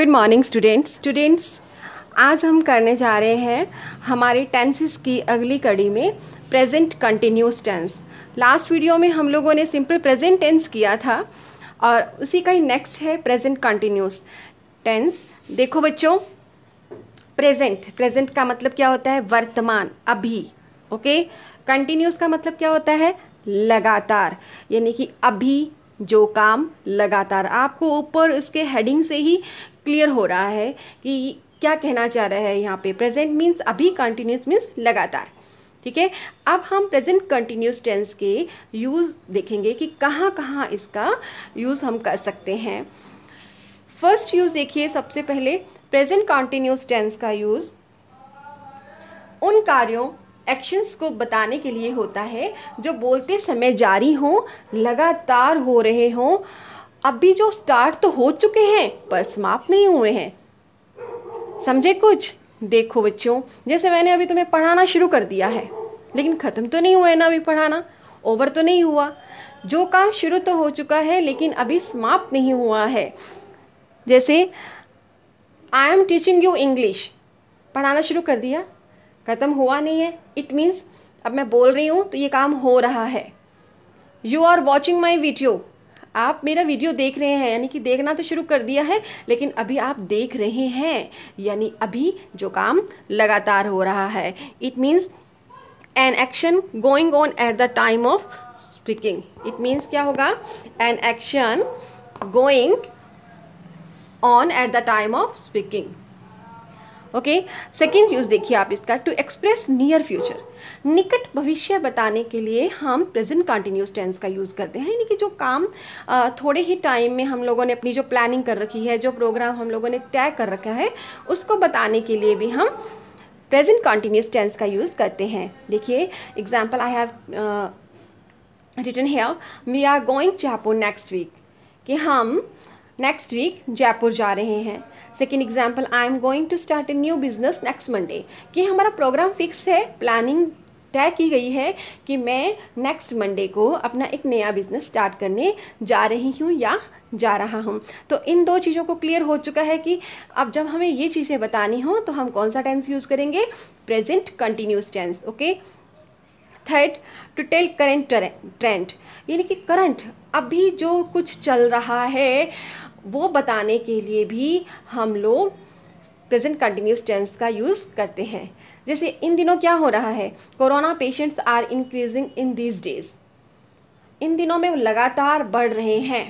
good morning students students आज हम करने जा रहे हैं हमारे टेंसेस की अगली कड़ी में present continuous tense last video में हम लोगों ने सिंपल प्रेजेंट टेंस किया था और उसी का ही नेक्स्ट है प्रेजेंट कंटिन्यूस टेंस देखो बच्चों प्रेजेंट प्रेजेंट का मतलब क्या होता है वर्तमान अभी ओके कंटिन्यूस का मतलब क्या होता है लगातार यानी कि अभी जो काम लगातार आपको ऊपर उसके हेडिंग से ही क्लियर हो रहा है कि क्या कहना चाह रहा है यहाँ पे प्रेजेंट मीन्स अभी कंटिन्यूस मीन्स लगातार ठीक है अब हम प्रेजेंट कंटिन्यूस टेंस के यूज़ देखेंगे कि कहाँ कहाँ इसका यूज़ हम कर सकते हैं फर्स्ट यूज़ देखिए सबसे पहले प्रेजेंट कंटिन्यूस टेंस का यूज़ उन कार्यों एक्शंस को बताने के लिए होता है जो बोलते समय जारी हों लगातार हो रहे हों अभी जो स्टार्ट तो हो चुके हैं पर समाप्त नहीं हुए हैं समझे कुछ देखो बच्चों जैसे मैंने अभी तुम्हें पढ़ाना शुरू कर दिया है लेकिन ख़त्म तो नहीं हुआ है ना अभी पढ़ाना ओवर तो नहीं हुआ जो काम शुरू तो हो चुका है लेकिन अभी समाप्त नहीं हुआ है जैसे I am teaching you English पढ़ाना शुरू कर दिया ख़त्म हुआ नहीं है इट मीन्स अब मैं बोल रही हूँ तो ये काम हो रहा है you are watching my video आप मेरा वीडियो देख रहे हैं यानी कि देखना तो शुरू कर दिया है लेकिन अभी आप देख रहे हैं यानी अभी जो काम लगातार हो रहा है it means an action going on at the time of speaking it means क्या होगा an action going on at the time of speaking okay second use देखिए आप इसका टू एक्सप्रेस नियर फ्यूचर निकट भविष्य बताने के लिए हम प्रेजेंट कंटिन्यूस टेंस का यूज़ करते हैं यानी कि जो काम थोड़े ही टाइम में हम लोगों ने अपनी जो प्लानिंग कर रखी है जो प्रोग्राम हम लोगों ने तय कर रखा है उसको बताने के लिए भी हम प्रेजेंट कॉन्टीन्यूस टेंस का यूज़ करते हैं देखिए example I have written here we are going Jaipur next week कि हम नेक्स्ट वीक जयपुर जा रहे हैं second example I am going to start a new business next Monday कि हमारा प्रोग्राम फिक्स है प्लानिंग तय की गई है कि मैं नेक्स्ट मंडे को अपना एक नया बिजनेस स्टार्ट करने जा रही हूँ या जा रहा हूँ तो इन दो चीज़ों को क्लियर हो चुका है कि अब जब हमें ये चीज़ें बतानी हो तो हम कौन सा टेंस यूज़ करेंगे present continuous tense okay third to tell current trend यानी कि करंट अभी जो कुछ चल रहा है वो बताने के लिए भी हम लोग प्रेजेंट कंटिन्यूस टेंस का यूज़ करते हैं जैसे इन दिनों क्या हो रहा है corona patients are increasing in these days इन दिनों में लगातार बढ़ रहे हैं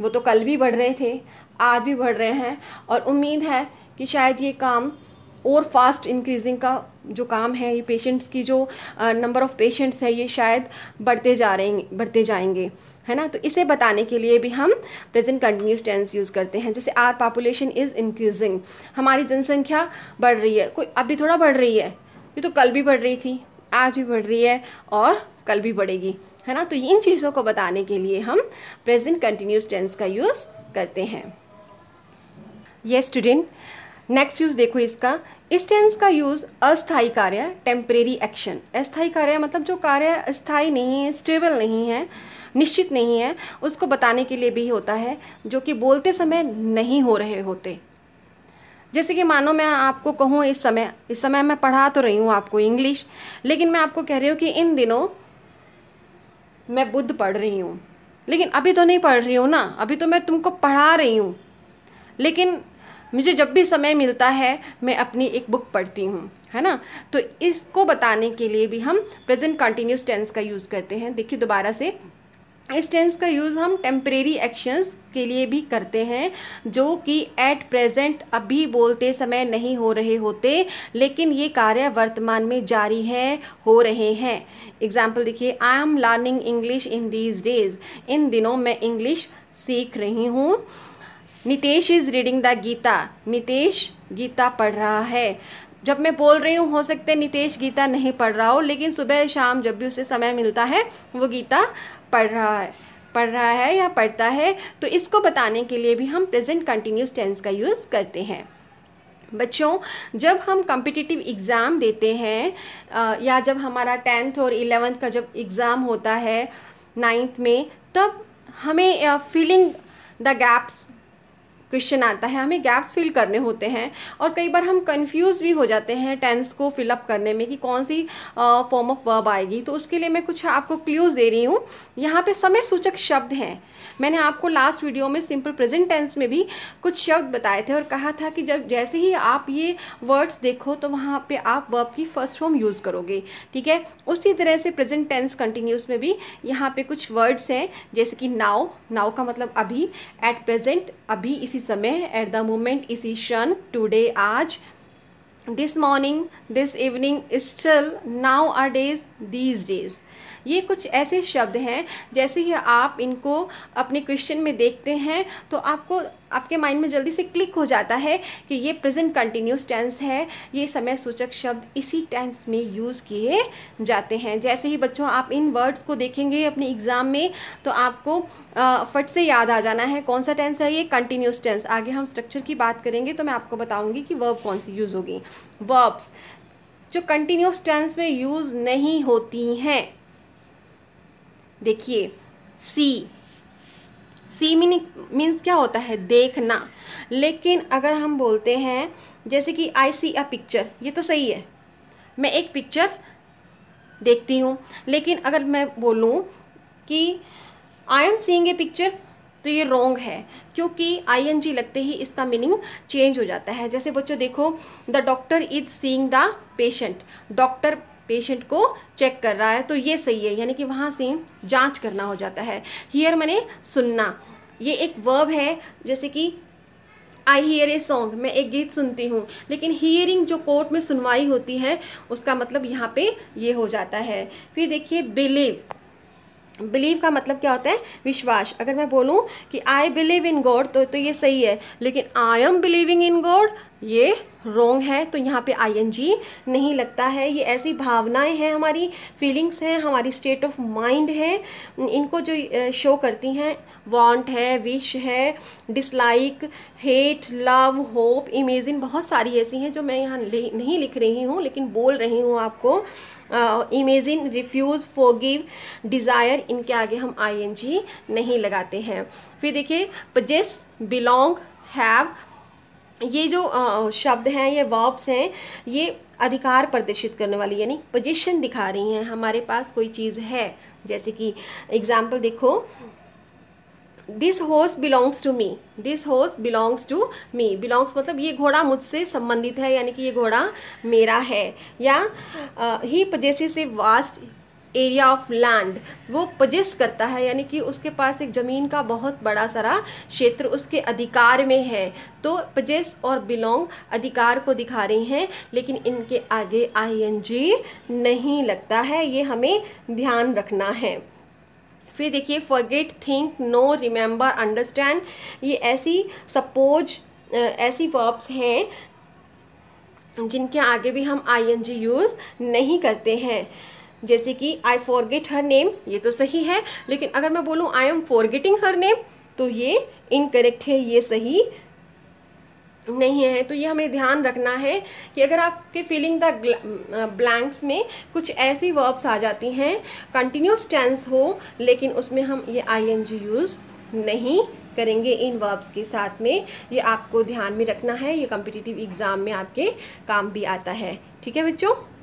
वो तो कल भी बढ़ रहे थे आज भी बढ़ रहे हैं और उम्मीद है कि शायद ये काम और फास्ट इंक्रीजिंग का जो काम है ये पेशेंट्स की जो नंबर ऑफ़ पेशेंट्स है ये शायद बढ़ते जा रहे बढ़ते जाएंगे है ना तो इसे बताने के लिए भी हम प्रेजेंट कंटिन्यूस टेंस यूज़ करते हैं जैसे आर पॉपुलेशन इज़ इंक्रीजिंग हमारी जनसंख्या बढ़ रही है कोई अभी थोड़ा बढ़ रही है ये तो कल भी बढ़ रही थी आज भी बढ़ रही है और कल भी बढ़ेगी है ना तो इन चीज़ों को बताने के लिए हम प्रेजेंट कंटिन्यूस टेंस का यूज़ करते हैं ये स्टूडेंट नेक्स्ट यूज़ देखो इसका इस टेंस का यूज़ अस्थाई कार्य टेम्परेरी एक्शन अस्थाई कार्य मतलब जो कार्य अस्थाई नहीं है स्टेबल नहीं है निश्चित नहीं है उसको बताने के लिए भी होता है जो कि बोलते समय नहीं हो रहे होते जैसे कि मानो मैं आपको कहूँ इस समय इस समय मैं पढ़ा तो रही हूँ आपको इंग्लिश लेकिन मैं आपको कह रही हूँ कि इन दिनों मैं बुद्ध पढ़ रही हूँ लेकिन अभी तो नहीं पढ़ रही हूँ ना अभी तो मैं तुमको पढ़ा रही हूँ लेकिन मुझे जब भी समय मिलता है मैं अपनी एक बुक पढ़ती हूँ है ना तो इसको बताने के लिए भी हम प्रेजेंट कंटिन्यूस टेंस का यूज़ करते हैं देखिए दोबारा से इस टेंस का यूज़ हम टेम्परेरी एक्शंस के लिए भी करते हैं जो कि एट प्रेजेंट अभी बोलते समय नहीं हो रहे होते लेकिन ये कार्य वर्तमान में जारी है हो रहे हैं एग्जाम्पल देखिए I am learning English in these days इन दिनों मैं इंग्लिश सीख रही हूँ Nitesh is reading the Gita Nitesh Gita पढ़ रहा है जब मैं बोल रही हूँ हो सकता है नितेश गीता नहीं पढ़ रहा हो लेकिन सुबह शाम जब भी उसे समय मिलता है वो गीता पढ़ रहा है पढ़ रहा है या पढ़ता है तो इसको बताने के लिए भी हम प्रेजेंट कंटिन्यूस टेंस का यूज़ करते हैं बच्चों जब हम कम्पिटिटिव एग्ज़ाम देते हैं या जब हमारा टेंथ और एलेवेंथ का जब एग्ज़ाम होता है नाइन्थ में तब हमें फीलिंग द गैप्स क्वेश्चन आता है हमें गैप्स फिल करने होते हैं और कई बार हम कंफ्यूज भी हो जाते हैं टेंस को फिलअप करने में कि कौन सी फॉर्म ऑफ वर्ब आएगी तो उसके लिए मैं कुछ आपको क्ल्यूज़ दे रही हूँ यहाँ पे समय सूचक शब्द हैं मैंने आपको लास्ट वीडियो में सिंपल प्रेजेंट टेंस में भी कुछ शब्द बताए थे और कहा था कि जब जैसे ही आप ये वर्ड्स देखो तो वहाँ पे आप वर्ब की फर्स्ट फॉर्म यूज़ करोगे ठीक है उसी तरह से प्रेजेंट टेंस कंटिन्यूस में भी यहाँ पे कुछ वर्ड्स हैं जैसे कि नाव नाव का मतलब अभी एट प्रेजेंट अभी इसी समय एट द मोमेंट इसी क्षण टुडे आज this morning this evening still now are days these days ये कुछ ऐसे शब्द हैं जैसे ही आप इनको अपने क्वेश्चन में देखते हैं तो आपको आपके माइंड में जल्दी से क्लिक हो जाता है कि ये प्रेजेंट कंटिन्यूस टेंस है ये समय सूचक शब्द इसी टेंस में यूज़ किए जाते हैं जैसे ही बच्चों आप इन वर्ड्स को देखेंगे अपने एग्ज़ाम में तो आपको फट से याद आ जाना है कौन सा टेंस है ये कंटिन्यूस टेंस आगे हम स्ट्रक्चर की बात करेंगे तो मैं आपको बताऊँगी कि वर्ब कौन सी यूज़ होगी वर्ब्स जो कंटिन्यूस टेंस में यूज़ नहीं होती हैं देखिए सी सी मीनिंग मीन्स क्या होता है देखना लेकिन अगर हम बोलते हैं जैसे कि आई सी अ पिक्चर ये तो सही है मैं एक पिक्चर देखती हूँ लेकिन अगर मैं बोलूँ कि I am seeing A picture तो ये रॉन्ग है क्योंकि आई एन जी लगते ही इसका मीनिंग चेंज हो जाता है जैसे बच्चों देखो the doctor is seeing the patient doctor patient को चेक कर रहा है तो ये सही है यानी कि वहाँ से जांच करना हो जाता है हियर मैंने सुनना ये एक वर्ब है जैसे कि आई हीयर ए सॉन्ग मैं एक गीत सुनती हूँ लेकिन हियरिंग जो कोर्ट में सुनवाई होती है उसका मतलब यहाँ पे ये हो जाता है फिर देखिए बिलीव बिलीव का मतलब क्या होता है विश्वास अगर मैं बोलूँ कि आई बिलीव इन गॉड तो तो ये सही है लेकिन I am believing in God ये रोंग है तो यहाँ पे आईएनजी नहीं लगता है ये ऐसी भावनाएं हैं हमारी फीलिंग्स हैं हमारी स्टेट ऑफ माइंड है इनको जो शो करती हैं वांट है विश है dislike hate love hope imagine बहुत सारी ऐसी हैं जो मैं यहाँ नहीं लिख रही हूँ लेकिन बोल रही हूँ आपको इमेजिन रिफ्यूज़ फोगिव डिज़ायर इनके आगे हम आई नहीं लगाते हैं फिर देखिए पजेस बिलोंग हैव ये जो शब्द हैं ये वर्ब्स हैं ये अधिकार प्रदर्शित करने वाली यानी पोजीशन दिखा रही हैं हमारे पास कोई चीज़ है जैसे कि एग्जाम्पल देखो this horse belongs to me this horse belongs to me belongs मतलब ये घोड़ा मुझसे संबंधित है यानी कि ये घोड़ा मेरा है या he possesses a vast area of land वो पजिस करता है यानी कि उसके पास एक ज़मीन का बहुत बड़ा सारा क्षेत्र उसके अधिकार में है तो पजिस और बिलोंग अधिकार को दिखा रही हैं लेकिन इनके आगे आईएनजी नहीं लगता है ये हमें ध्यान रखना है फिर देखिए forget think know remember understand ये ऐसी सपोज ऐसी वर्ब्स हैं जिनके आगे भी हम आई यूज़ नहीं करते हैं जैसे कि आई फॉरगेट हर नेम ये तो सही है लेकिन अगर मैं बोलूँ I am forgetting her name तो ये इनकरेक्ट है ये सही नहीं है तो ये हमें ध्यान रखना है कि अगर आपके फीलिंग द ब्लैंक्स में कुछ ऐसी वर्ब्स आ जाती हैं कंटिन्यूस टेंस हो लेकिन उसमें हम ये आई एन जी यूज़ नहीं करेंगे इन वर्ब्स के साथ में ये आपको ध्यान में रखना है ये कम्पिटिटिव एग्ज़ाम में आपके काम भी आता है ठीक है बच्चों